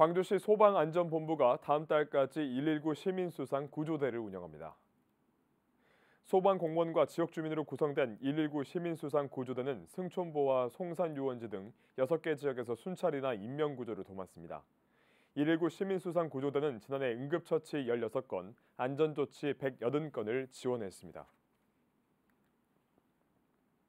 광주시 소방안전본부가 다음 달까지 119 시민수상 구조대를 운영합니다. 소방공무원과 지역 주민으로 구성된 119 시민수상 구조대는 승촌보와 송산유원지 등 6개 지역에서 순찰이나 인명구조를 도맡습니다. 119 시민수상 구조대는 지난해 응급처치 16건, 안전조치 180건을 지원했습니다.